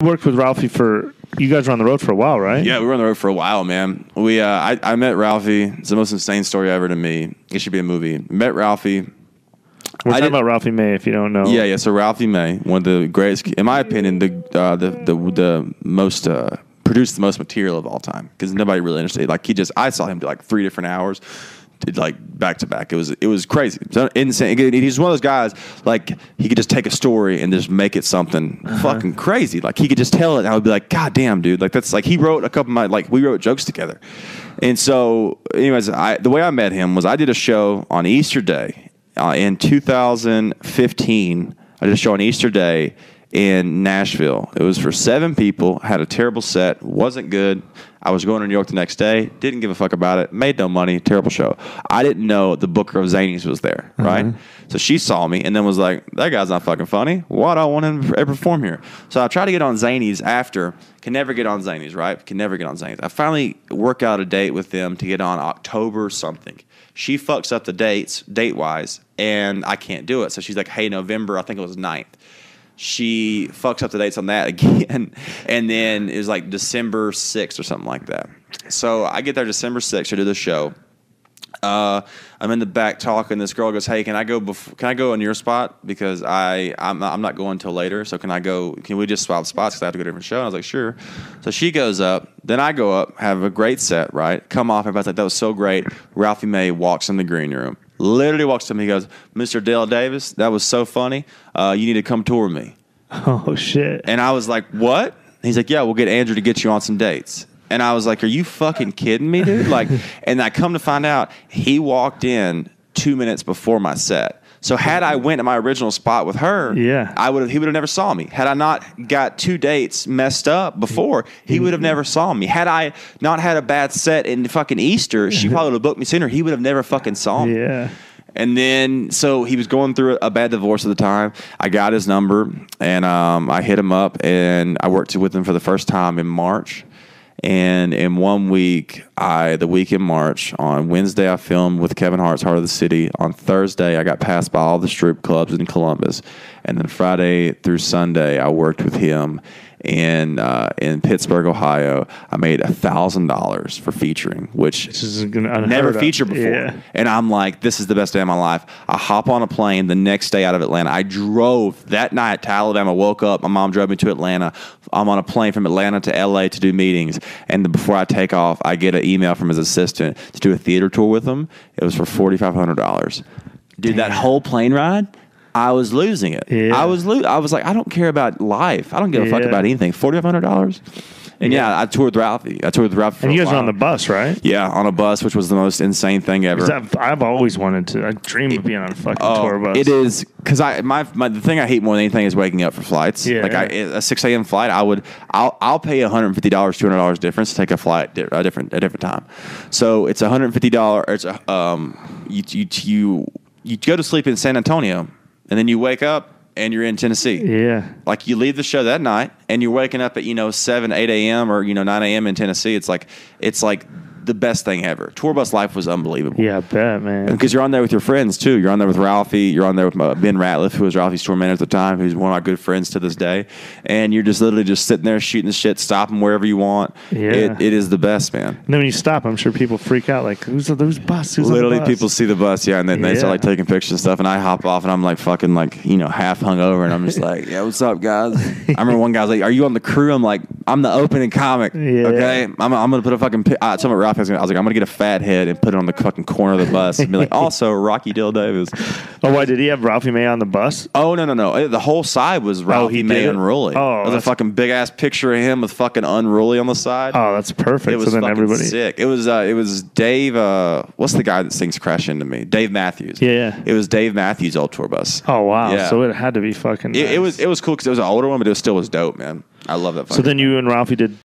worked with Ralphie for you guys were on the road for a while, right? Yeah, we were on the road for a while, man. We uh, I, I met Ralphie. It's the most insane story ever to me. It should be a movie. Met Ralphie. We're I talking did, about Ralphie May, if you don't know. Yeah, yeah. So Ralphie May, one of the greatest, in my opinion, the uh, the, the the most uh, produced the most material of all time because nobody really understood. Like he just, I saw him do like three different hours like back to back. It was it was crazy. It was insane. He's one of those guys like he could just take a story and just make it something uh-huh. fucking crazy. Like he could just tell it. I would be like, God damn, dude. Like that's like he wrote a couple of my like we wrote jokes together. And so, anyways, I the way I met him was I did a show on Easter Day uh, in 2015. I did a show on Easter Day in Nashville. It was for seven people, had a terrible set, wasn't good. I was going to New York the next day, didn't give a fuck about it, made no money, terrible show. I didn't know the booker of Zanies was there, mm-hmm. right? Mm-hmm. So she saw me and then was like, that guy's not fucking funny. Why do I want him to perform here? So I tried to get on Zanies after, can never get on Zanies, right? Can never get on Zanies. I finally work out a date with them to get on October something. She fucks up the dates, date wise, and I can't do it. So she's like, hey, November, I think it was 9th she fucks up the dates on that again. And then it was like December 6th or something like that. So I get there December 6th to do the show. Uh, I'm in the back talking. This girl goes, "Hey, can I go? Before, can I go in your spot? Because I I'm not, I'm not going until later. So can I go? Can we just swap spots? Because I have to go to a different show." And I was like, "Sure." So she goes up. Then I go up. Have a great set. Right? Come off. Everybody's like, "That was so great." Ralphie May walks in the green room literally walks to me He goes, Mr. Dale Davis, that was so funny. Uh, you need to come tour me. Oh, shit. And I was like, what? He's like, yeah, we'll get Andrew to get you on some dates. And I was like, are you fucking kidding me, dude? Like, and I come to find out he walked in two minutes before my set so had I went to my original spot with her, yeah, I would have. He would have never saw me. Had I not got two dates messed up before, he would have never saw me. Had I not had a bad set in fucking Easter, she probably would have booked me sooner. He would have never fucking saw me. Yeah. And then, so he was going through a bad divorce at the time. I got his number and um, I hit him up and I worked with him for the first time in March. And in one week, I the week in March on Wednesday I filmed with Kevin Hart's Heart of the City. On Thursday, I got passed by all the strip clubs in Columbus, and then Friday through Sunday I worked with him in uh, in Pittsburgh, Ohio. I made a thousand dollars for featuring, which, is never featured before. Yeah. And I'm like, this is the best day of my life. I hop on a plane the next day out of Atlanta. I drove that night to Alabama. Woke up, my mom drove me to Atlanta. I'm on a plane from Atlanta to LA to do meetings. And before I take off, I get an email from his assistant to do a theater tour with him. It was for forty five hundred dollars. Dude, Damn. that whole plane ride I was losing it. Yeah. I was lo- I was like, I don't care about life. I don't give a yeah. fuck about anything. Forty five hundred dollars. And yeah. yeah. I toured with Ralphie. I toured with Ralphie. and you guys were on the bus, right? Yeah, on a bus, which was the most insane thing ever. I've, I've, always wanted to. I dream of being on a fucking oh, tour bus. It is because I my, my, the thing I hate more than anything is waking up for flights. Yeah, like I, a six a.m. flight, I would I'll I'll pay one hundred and fifty dollars, two hundred dollars difference to take a flight a different a different time. So it's one hundred and fifty dollars. It's um you you you you go to sleep in San Antonio and then you wake up and you're in Tennessee. Yeah. Like you leave the show that night and you're waking up at, you know, 7, 8 a.m. or, you know, 9 a.m. in Tennessee. It's like, it's like the best thing ever. Tour bus life was unbelievable. Yeah, I bet, man. Because you're on there with your friends too. You're on there with Ralphie. You're on there with uh, Ben Ratliff, who was Ralphie's tour manager at the time, who's one of my good friends to this day. And you're just literally just sitting there shooting the shit, stopping wherever you want. Yeah, it, it is the best, man. And then when you stop, I'm sure people freak out like, "Who's the, who's bus? Who's literally bus? people see the bus, yeah, and then they start like taking pictures and stuff. And I hop off, and I'm like fucking like you know half hung over, and I'm just like, "Yeah, what's up, guys?" I remember one guy's like, "Are you on the crew?" I'm like, I'm the opening comic. Yeah. Okay, I'm, I'm gonna put a fucking. I told my Ralph I was, like, I'm gonna get a fat head and put it on the fucking corner of the bus and be like, also Rocky Dill Davis. Oh, why did he have Ralphie May on the bus? Oh no no no! the whole side was oh, Ralphie he May did? unruly. Oh, it was a fucking big ass picture of him with fucking unruly on the side. Oh, that's perfect. It was so then fucking everybody. sick. It was uh, it was Dave. Uh, what's the guy that sings "Crash Into Me"? Dave Matthews. Yeah. It was Dave Matthews' old tour bus. Oh wow! Yeah. So it had to be fucking. It, it was it was cool because it was an older one, but it was, still was dope, man. I love that. So then you and Ralphie did